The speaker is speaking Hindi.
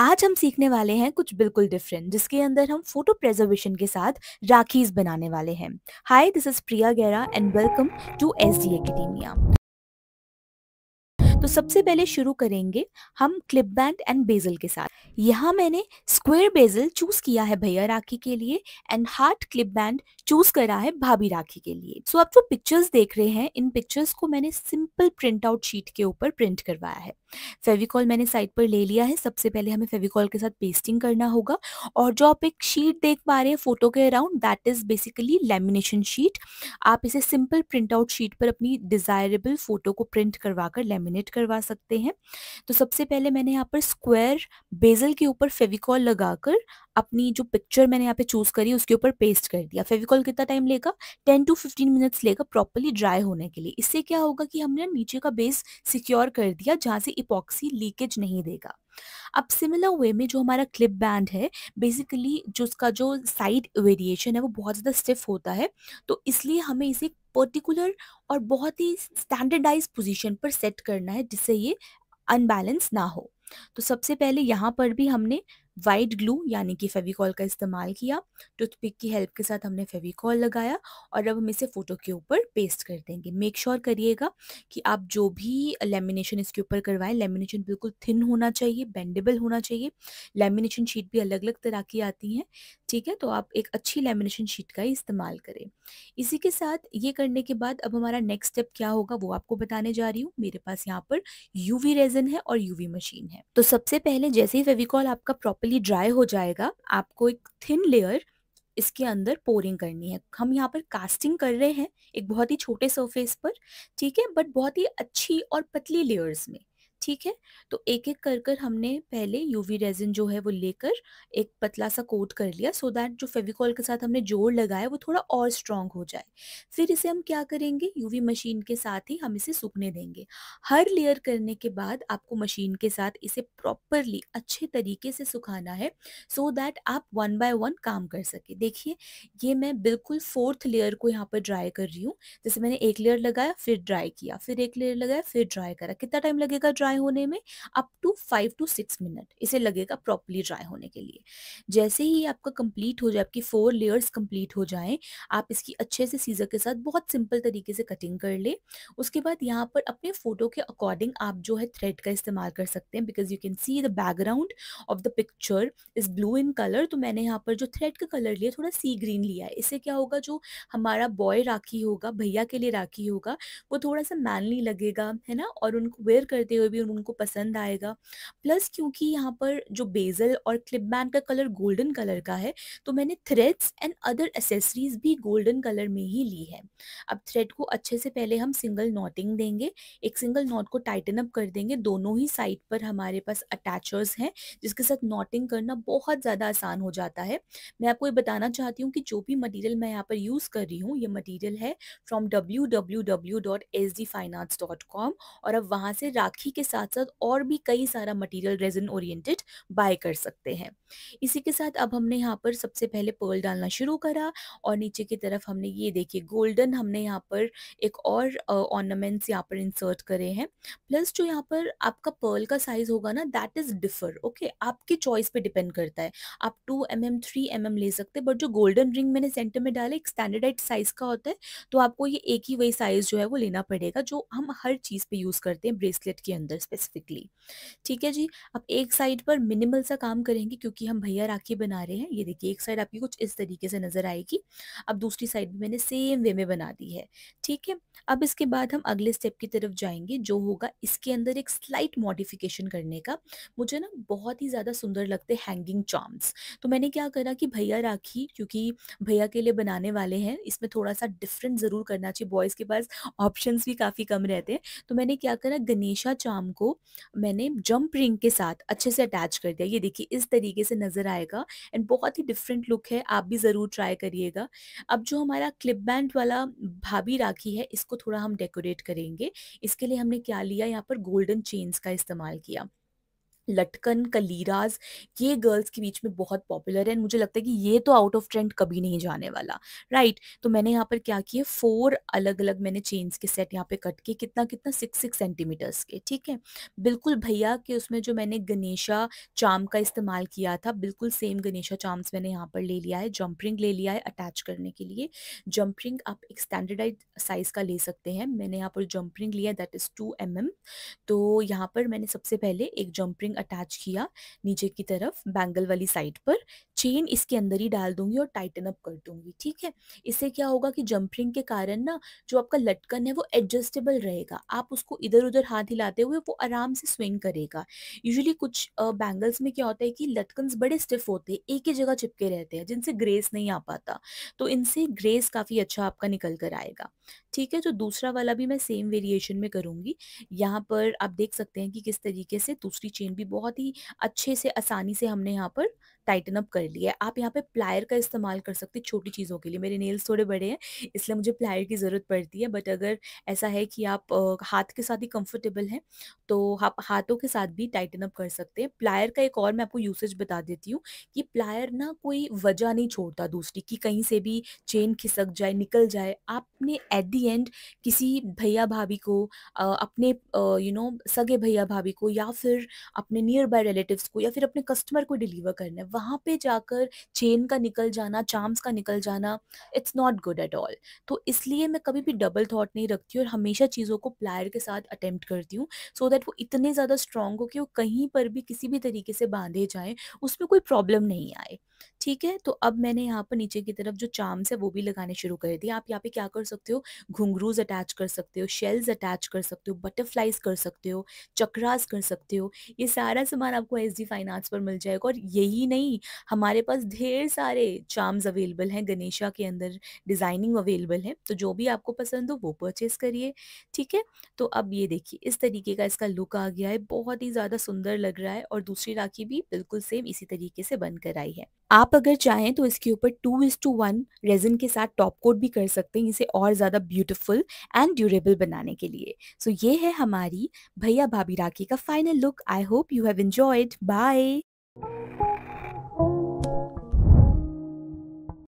आज हम सीखने वाले हैं कुछ बिल्कुल डिफरेंट जिसके अंदर हम फोटो प्रेजर्वेशन के साथ राखीज बनाने वाले हैं hi this is Priya Gaira and welcome to S D academia तो सबसे पहले शुरू करेंगे हम क्लिप बैंड एंड बेजल के साथ यहाँ मैंने स्क्वेयर बेजल चूज किया है भैया राखी के लिए and heart clip band choose करा है भाभी राखी के लिए सो so, आप जो पिक्चर्स देख रहे हैं इन पिक्चर्स को मैंने सिंपल प्रिंट आउट शीट के ऊपर प्रिंट करवाया है फेविकॉल मैंने साइड पर ले लिया है सबसे पहले हमें फेविकॉल के साथ पेस्टिंग करना होगा और जो आप एक शीट देख पा रहे हैं फोटो के around that is basically lamination sheet आप इसे सिंपल प्रिंट आउट शीट पर अपनी डिजायरेबल फोटो को प्रिंट करवा कर लेमिनेट ऐड करवा सकते हैं तो सबसे पहले मैंने यहाँ पर स्क्वायर बेजल के ऊपर फेविकॉल लगाकर अपनी जो पिक्चर मैंने यहाँ पे चूज करी उसके ऊपर पेस्ट कर दिया फेविकॉल कितना टाइम लेगा टेन टू फिफ्टीन मिनट्स लेगा प्रॉपरली ड्राई होने के लिए इससे क्या होगा कि हमने नीचे का बेस सिक्योर कर दिया जहाँ से इपॉक्सी लीकेज नहीं देगा अब सिमिलर वे में जो हमारा क्लिप बैंड है बेसिकली जो उसका जो साइड वेरिएशन है वो बहुत ज़्यादा स्टिफ होता है तो इसलिए हमें इसे पर्टिकुलर और बहुत ही स्टैंडर्डाइज पोजीशन पर सेट करना है जिससे ये अनबैलेंस ना हो तो सबसे पहले यहाँ पर भी हमने वाइट ग्लू यानी कि फेविकॉल का इस्तेमाल किया टूथपिक की हेल्प के साथ हमने फेविकॉल लगाया और अब हम इसे फ़ोटो के ऊपर पेस्ट कर देंगे मेक श्योर sure करिएगा कि आप जो भी लेमिनेशन इसके ऊपर करवाएं लेमिनेशन बिल्कुल थिन होना चाहिए बेंडेबल होना चाहिए लेमिनेशन शीट भी अलग अलग तरह की आती हैं ठीक है तो आप एक अच्छी लेमिनेशन शीट का इस्तेमाल करें इसी के साथ ये करने के बाद अब हमारा नेक्स्ट स्टेप क्या होगा वो आपको बताने जा रही हूँ मेरे पास यहाँ पर यूवी रेजन है और यूवी मशीन है तो सबसे पहले जैसे ही फेविकॉल आपका प्रॉपर बेसिकली ड्राई हो जाएगा आपको एक थिन लेयर इसके अंदर पोरिंग करनी है हम यहाँ पर कास्टिंग कर रहे हैं एक बहुत ही छोटे सरफेस पर ठीक है बट बहुत ही अच्छी और पतली लेयर्स में ठीक है तो एक एक कर कर हमने पहले यूवी रेजिन जो है वो लेकर एक पतला सा कोट कर लिया सो so दैट जो फेविकॉल के साथ हमने जोड़ लगाया वो थोड़ा और स्ट्रांग हो जाए फिर इसे हम क्या करेंगे यूवी मशीन के साथ ही हम इसे सूखने देंगे हर लेयर करने के बाद आपको मशीन के साथ इसे प्रॉपरली अच्छे तरीके से सुखाना है सो so दैट आप वन बाय वन काम कर सके देखिए ये मैं बिल्कुल फोर्थ लेयर को यहाँ पर ड्राई कर रही हूँ जैसे मैंने एक लेयर लगाया फिर ड्राई किया फिर एक लेयर लगाया फिर ड्राई करा कितना टाइम लगेगा ड्राई ड्राई होने में up to five to six minute इसे लगेगा प्रॉपरली ड्राई होने के लिए जैसे ही आपका कंप्लीट हो जाए आपकी फोर लेयर्स कंप्लीट हो जाए आप इसकी अच्छे से सीजर के साथ बहुत सिंपल तरीके से कटिंग कर ले उसके बाद यहाँ पर अपने फोटो के अकॉर्डिंग आप जो है थ्रेड का इस्तेमाल कर सकते हैं because you can see the background of the picture is blue in colour तो मैंने यहाँ पर जो थ्रेड का कलर लिया थोड़ा सी ग्रीन लिया है इससे क्या होगा जो हमारा बॉय राखी होगा भैया के लिए राखी होगा वो थोड़ा सा मैनली लगेगा है ना और उनको वेयर करते हुए भी भी उनको पसंद आएगा प्लस क्योंकि यहाँ पर जो बेजल और क्लिप बैंड का कलर गोल्डन कलर का है तो मैंने थ्रेड्स एंड अदर एसेसरीज भी गोल्डन कलर में ही ली है अब थ्रेड को अच्छे से पहले हम सिंगल नॉटिंग देंगे एक सिंगल नॉट को टाइटन अप कर देंगे दोनों ही साइड पर हमारे पास अटैचर्स हैं जिसके साथ नॉटिंग करना बहुत ज़्यादा आसान हो जाता है मैं आपको ये बताना चाहती हूँ कि जो भी मटीरियल मैं यहाँ पर यूज़ कर रही हूँ ये मटीरियल है फ्रॉम डब्ल्यू और अब वहाँ से राखी के साथ साथ और भी कई सारा मटेरियल रेजिन ओरिएंटेड बाय कर सकते हैं इसी के साथ अब हमने यहाँ पर सबसे पहले पर्ल डालना शुरू करा और नीचे की तरफ हमने ये देखिए गोल्डन हमने यहाँ पर एक और ऑर्नामेंट्स यहाँ पर इंसर्ट करे हैं प्लस जो यहाँ पर आपका पर्ल का साइज होगा ना दैट इज डिफर ओके आपके चॉइस पे डिपेंड करता है आप two M M three M M ले सकते हैं बट जो गोल्डन रिंग मैंने सेंटर में डाला एक स्टैंडर्डाइज साइज का होता है तो आपको ये एक ही वही साइज जो है वो लेना पड़ेगा जो हम हर चीज़ पे यूज़ करते हैं ब्रेसलेट के अंदर स्पेसिफिकली ठीक है जी अब एक साइड पर मिनिमल सा काम करेंगे क्योंकि हम भैया राखी बना रहे हैं ये देखिए एक साइड आपकी कुछ इस तरीके से नज़र आएगी अब दूसरी साइड भी मैंने सेम वे में बना दी है ठीक है अब इसके बाद हम अगले स्टेप की तरफ जाएंगे जो होगा इसके अंदर एक स्लाइट मॉडिफिकेशन करने का मुझे ना बहुत ही ज़्यादा सुंदर लगते हैंगिंग चॉम्स तो मैंने क्या करा कि भैया राखी क्योंकि भैया के लिए बनाने वाले हैं इसमें थोड़ा सा डिफरेंट ज़रूर करना चाहिए बॉयज़ के पास ऑप्शंस भी काफ़ी कम रहते हैं तो मैंने क्या करा गणेशा चाम को मैंने जंप रिंग के साथ अच्छे से अटैच कर दिया ये देखिए इस तरीके से नज़र आएगा एंड बहुत ही डिफरेंट लुक है आप भी ज़रूर ट्राई करिएगा अब जो हमारा क्लिप बैंड वाला भाभी राखी है इसको थोड़ा हम डेकोरेट करेंगे इसके लिए हमने क्या लिया यहाँ पर गोल्डन चेन्स का इस्तेमाल किया लटकन कलीराज ये गर्ल्स के बीच में बहुत पॉपुलर है एंड मुझे लगता है कि ये तो आउट ऑफ ट्रेंड कभी नहीं जाने वाला राइट right? तो मैंने यहाँ पर क्या किया फोर अलग अलग मैंने चेन्स के सेट यहाँ पे कट किए कितना कितना सिक्स सिक्स सेंटीमीटर्स के ठीक है बिल्कुल भैया के उसमें जो मैंने गणेशा चाम का इस्तेमाल किया था बिल्कुल सेम गणेशा चाम्स मैंने यहाँ पर ले लिया है जंपरिंग ले लिया है अटैच करने के लिए जंपरिंग आप एक स्टैंडर्डाइज साइज़ का ले सकते हैं मैंने यहाँ पर जम्परिंग लिया दैट इज़ टू एम तो यहाँ पर मैंने सबसे पहले एक जम्परिंग रिंग अटैच किया नीचे की तरफ बैंगल वाली साइड पर चेन इसके अंदर ही डाल दूंगी और टाइटन अप कर दूंगी ठीक है इससे क्या होगा कि जंप रिंग के कारण ना जो आपका लटकन है वो एडजस्टेबल रहेगा आप उसको इधर उधर हाथ हिलाते हुए वो आराम से स्विंग करेगा यूजली कुछ बैंगल्स में क्या होता है कि लटकन बड़े स्टिफ होते हैं एक ही जगह चिपके रहते हैं जिनसे ग्रेस नहीं आ पाता तो इनसे ग्रेस काफ़ी अच्छा आपका निकल कर आएगा ठीक है जो दूसरा वाला भी मैं सेम वेरिएशन में करूँगी यहाँ पर आप देख सकते हैं कि किस तरीके से दूसरी चेन भी बहुत ही अच्छे से आसानी से हमने यहाँ पर टाइटन अप कर लिया आप यहाँ पे प्लायर का इस्तेमाल कर सकते छोटी चीज़ों के लिए मेरे नेल्स थोड़े बड़े हैं इसलिए मुझे प्लायर की ज़रूरत पड़ती है बट अगर ऐसा है कि आप हाथ के साथ ही कंफर्टेबल हैं तो आप हाथों के साथ भी टाइटन अप कर सकते हैं प्लायर का एक और मैं आपको यूसेज बता देती हूँ कि प्लायर ना कोई वजह नहीं छोड़ता दूसरी कि कहीं से भी चेन खिसक जाए निकल जाए आपने एट दी एंड किसी भैया भाभी को अपने यू नो सगे भैया भाभी को या फिर अपने नियर बाय रिलेटिव्स को या फिर अपने कस्टमर को डिलीवर करना है वहां पे जाकर चेन का निकल जाना चाम्स का निकल जाना it's not good at all तो इसलिए मैं कभी भी डबल थॉट नहीं रखती और हमेशा चीज़ों को प्लायर के साथ अटैम्प्ट करती हूँ सो दैट वो इतने ज़्यादा स्ट्रांग हो कि वो कहीं पर भी किसी भी तरीके से बांधे जाएं उसमें कोई प्रॉब्लम नहीं आए ठीक है तो अब मैंने यहाँ पर नीचे की तरफ जो चार्म्स है वो भी लगाने शुरू कर दिए आप यहाँ पे क्या कर सकते हो घुंघरूज अटैच कर सकते हो शेल्स अटैच कर सकते हो बटरफ्लाइज कर सकते हो चक्रास कर सकते हो ये सारा सामान आपको एस डी फाइनेंस पर मिल जाएगा और यही नहीं हमारे पास ढेर सारे चाम्स अवेलेबल हैं गणेशा के अंदर डिज़ाइनिंग अवेलेबल है तो जो भी आपको पसंद हो वो परचेज़ करिए ठीक है तो अब ये देखिए इस तरीके का इसका लुक आ गया है बहुत ही ज़्यादा सुंदर लग रहा है और दूसरी राखी भी बिल्कुल सेम इसी तरीके से बनकर आई है आप अगर चाहें तो इसके ऊपर two is to one resin के साथ टॉप कोट भी कर सकते हैं इसे और ज़्यादा ब्यूटीफुल एंड ड्यूरेबल बनाने के लिए सो so ये है हमारी भैया भाभी राखी का final look I hope you have enjoyed bye